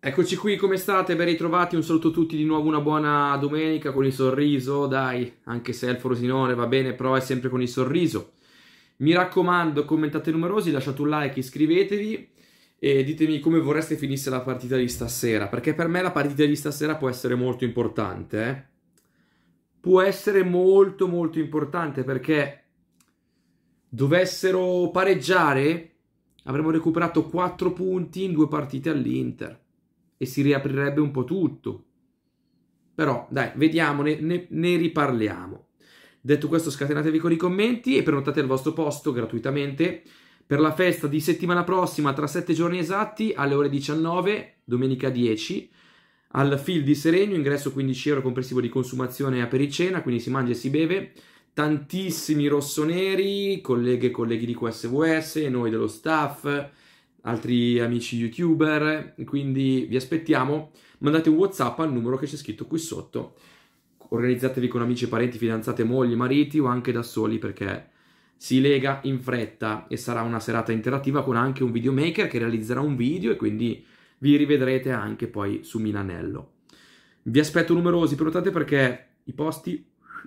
Eccoci qui, come state? Ben ritrovati, un saluto a tutti di nuovo, una buona domenica con il sorriso, dai, anche se è il frosinone, va bene, però è sempre con il sorriso. Mi raccomando, commentate numerosi, lasciate un like, iscrivetevi e ditemi come vorreste finisse la partita di stasera, perché per me la partita di stasera può essere molto importante, eh? Può essere molto molto importante perché dovessero pareggiare avremmo recuperato 4 punti in due partite all'Inter e si riaprirebbe un po' tutto. Però dai, vediamo, ne, ne, ne riparliamo. Detto questo, scatenatevi con i commenti e prenotate il vostro posto gratuitamente per la festa di settimana prossima, tra sette giorni esatti, alle ore 19, domenica 10, al Fil di Serenio, ingresso 15 euro complessivo di consumazione a pericena, quindi si mangia e si beve. Tantissimi rossoneri, colleghe e colleghi di QSVS, noi dello staff, altri amici youtuber, quindi vi aspettiamo. Mandate un WhatsApp al numero che c'è scritto qui sotto. Organizzatevi con amici, parenti, fidanzate, mogli, mariti o anche da soli perché si lega in fretta e sarà una serata interattiva con anche un videomaker che realizzerà un video e quindi vi rivedrete anche poi su Milanello. Vi aspetto numerosi, prenotate perché i posti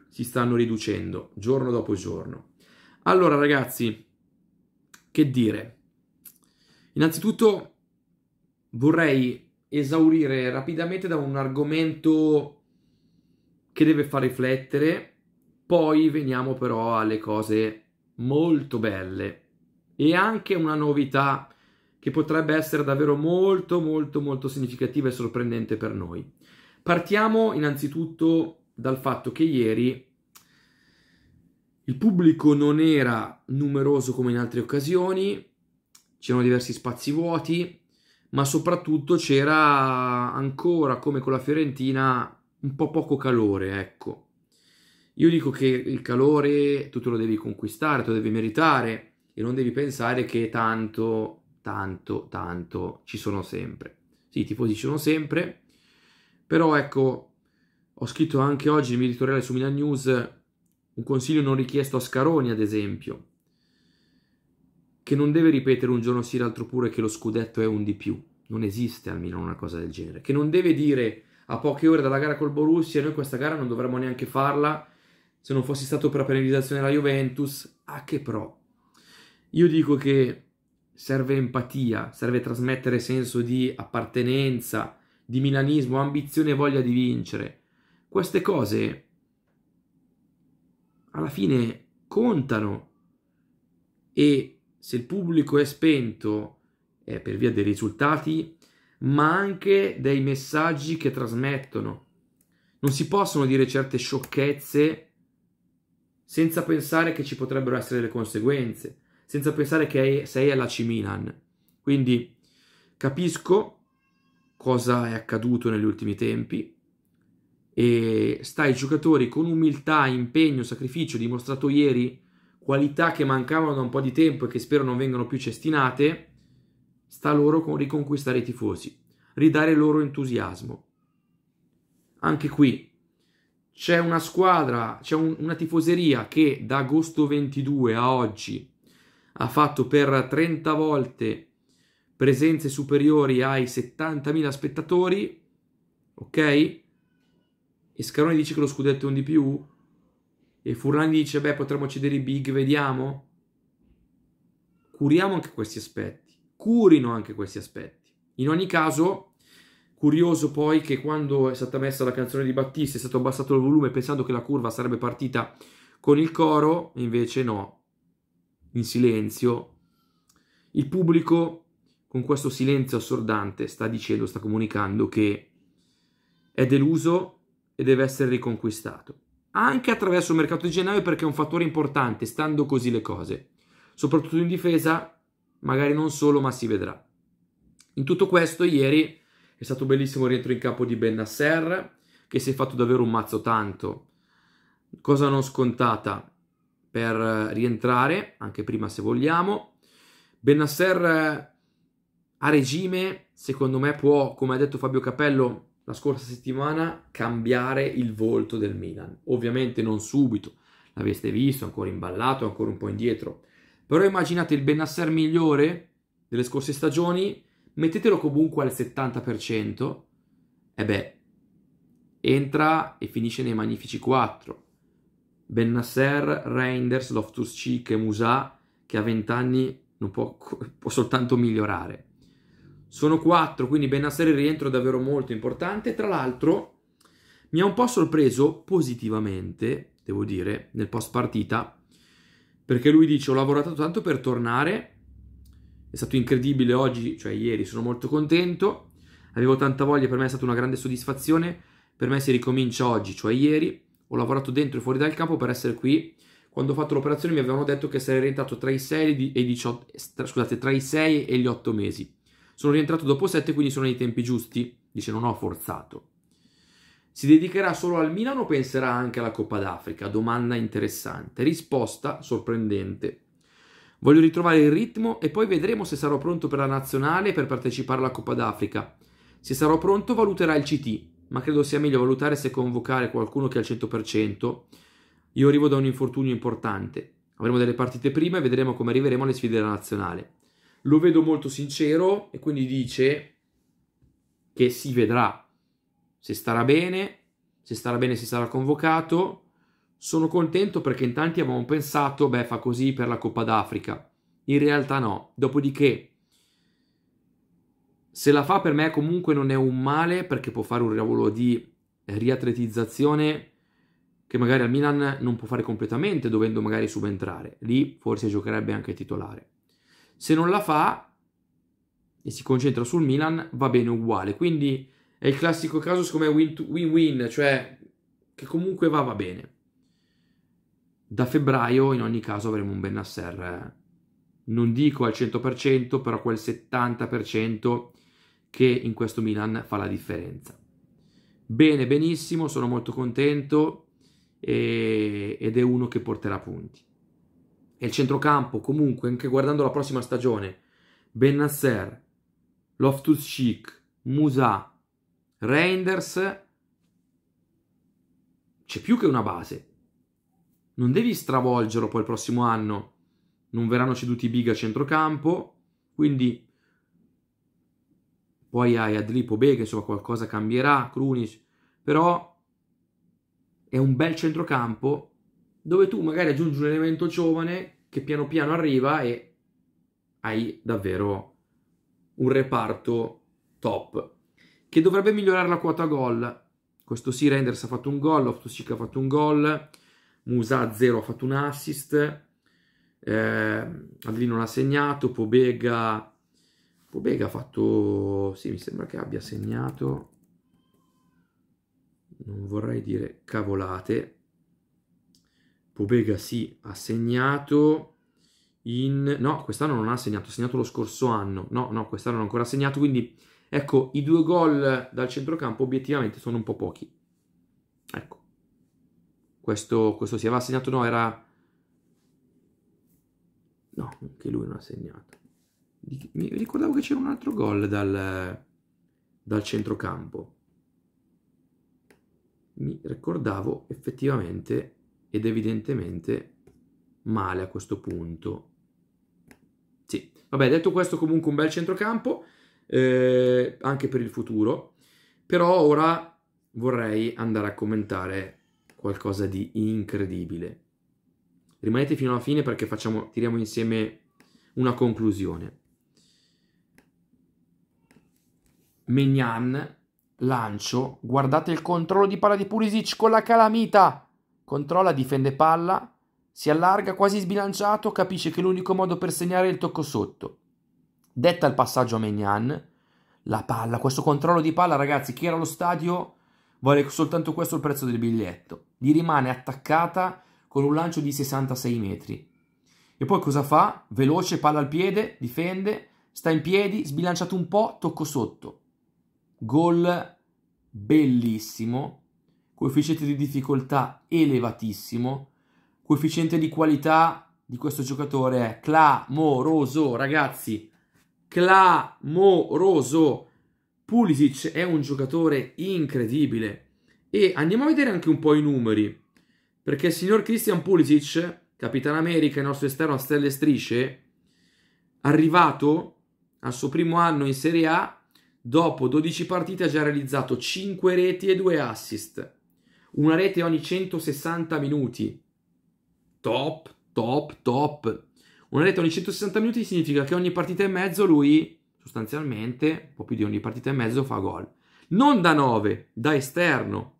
si stanno riducendo giorno dopo giorno. Allora ragazzi, che dire? Innanzitutto vorrei esaurire rapidamente da un argomento che deve far riflettere, poi veniamo però alle cose molto belle e anche una novità che potrebbe essere davvero molto molto molto significativa e sorprendente per noi. Partiamo innanzitutto dal fatto che ieri il pubblico non era numeroso come in altre occasioni, c'erano diversi spazi vuoti, ma soprattutto c'era ancora, come con la Fiorentina, un po' poco calore, ecco. Io dico che il calore tu te lo devi conquistare, te lo devi meritare e non devi pensare che tanto, tanto, tanto ci sono sempre. Sì, i tifosi ci sono sempre, però ecco, ho scritto anche oggi nel mio editoriale su Milan News un consiglio non richiesto a Scaroni, ad esempio, che non deve ripetere un giorno sì l'altro pure che lo scudetto è un di più. Non esiste almeno una cosa del genere. Che non deve dire a poche ore dalla gara col Borussia noi questa gara non dovremmo neanche farla se non fossi stato per la penalizzazione della Juventus. A ah, che pro? Io dico che serve empatia, serve trasmettere senso di appartenenza, di milanismo, ambizione e voglia di vincere. Queste cose alla fine contano e se il pubblico è spento eh, per via dei risultati, ma anche dei messaggi che trasmettono. Non si possono dire certe sciocchezze senza pensare che ci potrebbero essere le conseguenze, senza pensare che sei alla C Quindi capisco cosa è accaduto negli ultimi tempi e sta ai giocatori con umiltà, impegno, sacrificio dimostrato ieri qualità che mancavano da un po' di tempo e che spero non vengano più cestinate, sta loro con riconquistare i tifosi, ridare loro entusiasmo. Anche qui c'è una squadra, c'è un, una tifoseria che da agosto 22 a oggi ha fatto per 30 volte presenze superiori ai 70.000 spettatori, ok? E Scaroni dice che lo scudetto è un di più? e Furlani dice, beh, potremmo cedere i big, vediamo. Curiamo anche questi aspetti, curino anche questi aspetti. In ogni caso, curioso poi che quando è stata messa la canzone di Battisti è stato abbassato il volume pensando che la curva sarebbe partita con il coro, invece no, in silenzio. Il pubblico, con questo silenzio assordante, sta dicendo, sta comunicando che è deluso e deve essere riconquistato anche attraverso il mercato di gennaio perché è un fattore importante, stando così le cose. Soprattutto in difesa, magari non solo, ma si vedrà. In tutto questo, ieri è stato bellissimo il rientro in campo di Bennasser, che si è fatto davvero un mazzo tanto. Cosa non scontata per rientrare, anche prima se vogliamo. Bennasser eh, a regime, secondo me, può, come ha detto Fabio Capello, la scorsa settimana cambiare il volto del Milan. Ovviamente non subito, l'aveste visto, ancora imballato, ancora un po' indietro. Però immaginate il Benasser migliore delle scorse stagioni, mettetelo comunque al 70%, e beh, entra e finisce nei magnifici 4. Benasser, Reinders, Loftus-Cheek e Musa, che a 20 anni non può, può soltanto migliorare. Sono 4, quindi Bennasseri rientro è davvero molto importante. Tra l'altro mi ha un po' sorpreso positivamente, devo dire, nel post partita, perché lui dice ho lavorato tanto per tornare, è stato incredibile oggi, cioè ieri, sono molto contento, avevo tanta voglia, per me è stata una grande soddisfazione, per me si ricomincia oggi, cioè ieri, ho lavorato dentro e fuori dal campo per essere qui, quando ho fatto l'operazione mi avevano detto che sarei rientrato tra i 6 e, 18, scusate, tra i 6 e gli 8 mesi. Sono rientrato dopo 7, quindi sono nei tempi giusti. Dice, non ho forzato. Si dedicherà solo al Milan o penserà anche alla Coppa d'Africa? Domanda interessante. Risposta sorprendente. Voglio ritrovare il ritmo e poi vedremo se sarò pronto per la nazionale e per partecipare alla Coppa d'Africa. Se sarò pronto valuterà il CT, ma credo sia meglio valutare se convocare qualcuno che è al 100%. Io arrivo da un infortunio importante. Avremo delle partite prima e vedremo come arriveremo alle sfide della nazionale lo vedo molto sincero e quindi dice che si vedrà se starà bene, se starà bene se sarà convocato. Sono contento perché in tanti avevamo pensato, beh, fa così per la Coppa d'Africa. In realtà no. Dopodiché, se la fa per me comunque non è un male perché può fare un lavoro di riatletizzazione che magari al Milan non può fare completamente dovendo magari subentrare. Lì forse giocherebbe anche titolare. Se non la fa e si concentra sul Milan, va bene uguale. Quindi è il classico caso, siccome è win-win, cioè che comunque va, va bene. Da febbraio, in ogni caso, avremo un Benasser, eh. non dico al 100%, però quel 70% che in questo Milan fa la differenza. Bene, benissimo, sono molto contento e, ed è uno che porterà punti e il centrocampo comunque anche guardando la prossima stagione Bennasser, Loftus Chic, Musa, Reinders c'è più che una base. Non devi stravolgerlo poi il prossimo anno. Non verranno ceduti big a centrocampo, quindi poi hai Adlipo Bega, insomma qualcosa cambierà, Krunic, però è un bel centrocampo dove tu magari aggiungi un elemento giovane che piano piano arriva e hai davvero un reparto top che dovrebbe migliorare la quota gol. Questo sì, Renders ha fatto un gol, loftus ha fatto un gol, Musa a 0 ha fatto un assist, eh, Adli non ha segnato, Pobega, Pobega ha fatto... sì, mi sembra che abbia segnato, non vorrei dire cavolate, Pobega sì, ha segnato in... No, quest'anno non ha segnato, ha segnato lo scorso anno. No, no, quest'anno non ha ancora segnato, quindi... Ecco, i due gol dal centrocampo obiettivamente sono un po' pochi. Ecco. Questo, questo si aveva segnato, no, era... No, anche lui non ha segnato. Mi ricordavo che c'era un altro gol dal, dal centrocampo. Mi ricordavo effettivamente ed evidentemente male a questo punto. Sì, vabbè, detto questo comunque un bel centrocampo, eh, anche per il futuro, però ora vorrei andare a commentare qualcosa di incredibile. Rimanete fino alla fine perché facciamo, tiriamo insieme una conclusione. Mignan, lancio, guardate il controllo di palla di Pulisic con la calamita. Controlla, difende palla, si allarga quasi sbilanciato, capisce che l'unico modo per segnare è il tocco sotto. Detta il passaggio a Megnan, la palla, questo controllo di palla, ragazzi, chi era allo stadio vale soltanto questo il prezzo del biglietto. Gli rimane attaccata con un lancio di 66 metri. E poi cosa fa? Veloce, palla al piede, difende, sta in piedi, sbilanciato un po', tocco sotto. Gol bellissimo coefficiente di difficoltà elevatissimo, coefficiente di qualità di questo giocatore è clamoroso, ragazzi, clamoroso. Pulisic è un giocatore incredibile. E andiamo a vedere anche un po' i numeri, perché il signor Christian Pulisic, Capitano America il nostro esterno a stelle e strisce, arrivato al suo primo anno in Serie A, dopo 12 partite ha già realizzato 5 reti e 2 assist una rete ogni 160 minuti. Top, top, top. Una rete ogni 160 minuti significa che ogni partita e mezzo lui, sostanzialmente, un po' più di ogni partita e mezzo, fa gol. Non da 9, da esterno.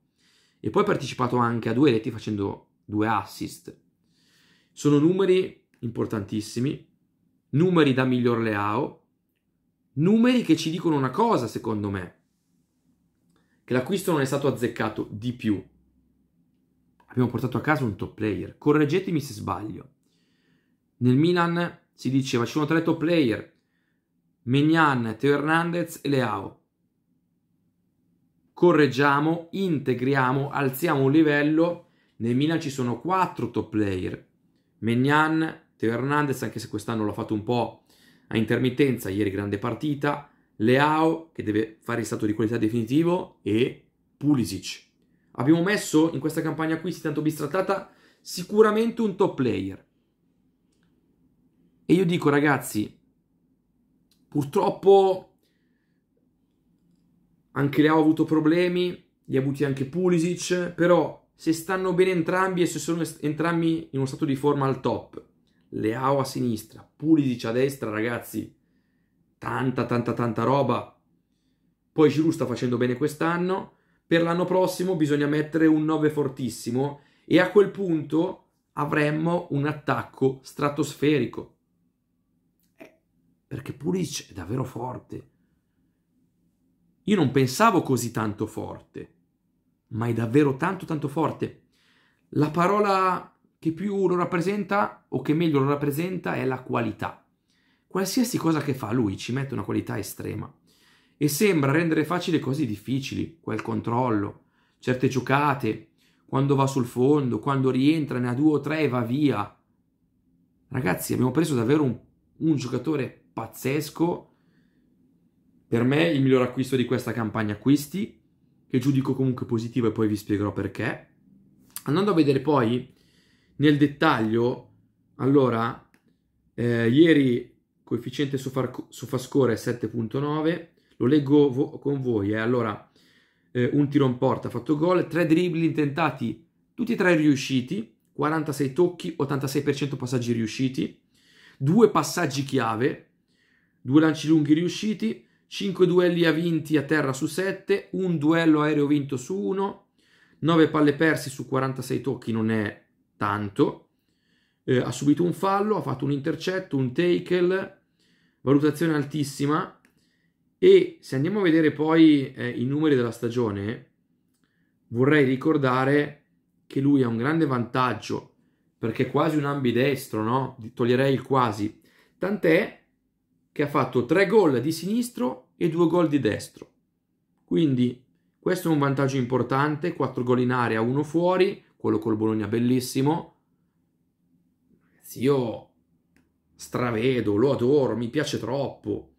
E poi ha partecipato anche a due reti facendo due assist. Sono numeri importantissimi, numeri da miglior Leao, numeri che ci dicono una cosa, secondo me, che l'acquisto non è stato azzeccato di più abbiamo portato a casa un top player. Correggetemi se sbaglio. Nel Milan si diceva ci sono tre top player, Menian, Teo Hernandez e Leao. Correggiamo, integriamo, alziamo un livello. Nel Milan ci sono quattro top player. Menian, Teo Hernandez, anche se quest'anno l'ha fatto un po' a intermittenza, ieri grande partita. Leao, che deve fare il stato di qualità definitivo, e Pulisic Abbiamo messo in questa campagna qui, si tanto bistrattata, sicuramente un top player. E io dico, ragazzi, purtroppo anche Leao ha avuto problemi, li ha avuti anche Pulisic, però se stanno bene entrambi e se sono entrambi in uno stato di forma al top, Leao a sinistra, Pulisic a destra, ragazzi, tanta tanta tanta roba. Poi Giroud sta facendo bene quest'anno, per l'anno prossimo bisogna mettere un 9 fortissimo e a quel punto avremmo un attacco stratosferico. Eh, perché Pulic è davvero forte. Io non pensavo così tanto forte, ma è davvero tanto tanto forte. La parola che più lo rappresenta, o che meglio lo rappresenta, è la qualità. Qualsiasi cosa che fa lui ci mette una qualità estrema e sembra rendere facile cose difficili, quel controllo, certe giocate, quando va sul fondo, quando rientra, ne ha due o tre e va via. Ragazzi, abbiamo preso davvero un, un giocatore pazzesco. Per me il miglior acquisto di questa campagna acquisti, che giudico comunque positivo e poi vi spiegherò perché. Andando a vedere poi nel dettaglio, allora, eh, ieri coefficiente su, far, su Fascore è 7.9, lo leggo vo- con voi. Eh. Allora, eh, un tiro in porta, fatto gol, tre dribbling intentati, tutti e tre riusciti, 46 tocchi, 86% passaggi riusciti, due passaggi chiave, due lanci lunghi riusciti, 5 duelli a vinti a terra su 7, un duello aereo vinto su 1, 9 palle persi su 46 tocchi non è tanto, eh, ha subito un fallo, ha fatto un intercetto, un tackle, valutazione altissima, e se andiamo a vedere poi eh, i numeri della stagione, vorrei ricordare che lui ha un grande vantaggio perché è quasi un ambidestro, no? Toglierei il quasi. Tant'è che ha fatto tre gol di sinistro e due gol di destro. Quindi questo è un vantaggio importante, quattro gol in area, uno fuori, quello col Bologna bellissimo. Io stravedo, lo adoro, mi piace troppo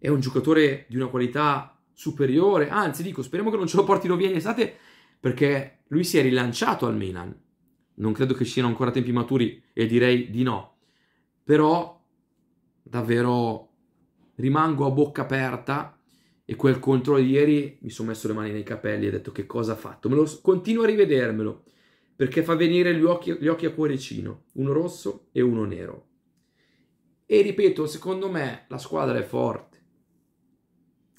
è un giocatore di una qualità superiore, anzi dico speriamo che non ce lo portino via in estate perché lui si è rilanciato al Milan. Non credo che siano ancora tempi maturi e direi di no. Però davvero rimango a bocca aperta e quel controllo di ieri mi sono messo le mani nei capelli e ho detto che cosa ha fatto. Me lo, continuo a rivedermelo perché fa venire gli occhi, gli occhi a cuoricino, uno rosso e uno nero. E ripeto, secondo me la squadra è forte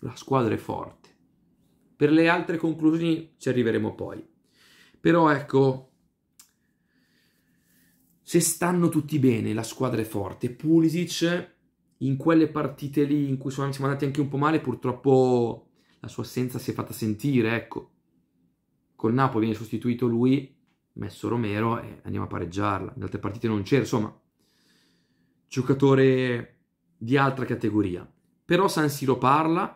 la squadra è forte. Per le altre conclusioni ci arriveremo poi. Però ecco, se stanno tutti bene, la squadra è forte. Pulisic in quelle partite lì in cui siamo andati anche un po' male, purtroppo la sua assenza si è fatta sentire, ecco. Col Napoli viene sostituito lui, messo Romero e andiamo a pareggiarla. In altre partite non c'era, insomma, giocatore di altra categoria. Però San Siro parla,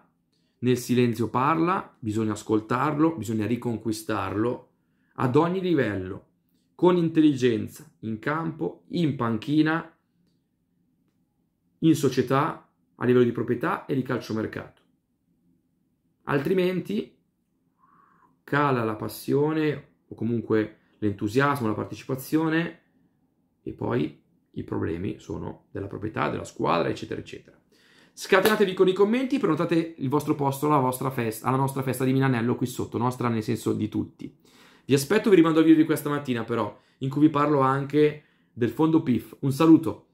nel silenzio parla, bisogna ascoltarlo, bisogna riconquistarlo ad ogni livello, con intelligenza, in campo, in panchina, in società, a livello di proprietà e di calciomercato. Altrimenti cala la passione o comunque l'entusiasmo, la partecipazione e poi i problemi sono della proprietà, della squadra, eccetera, eccetera. Scatenatevi con i commenti, prenotate il vostro posto alla, vostra festa, alla nostra festa di Milanello qui sotto, nostra nel senso di tutti. Vi aspetto, vi rimando al video di questa mattina però, in cui vi parlo anche del fondo PIF. Un saluto!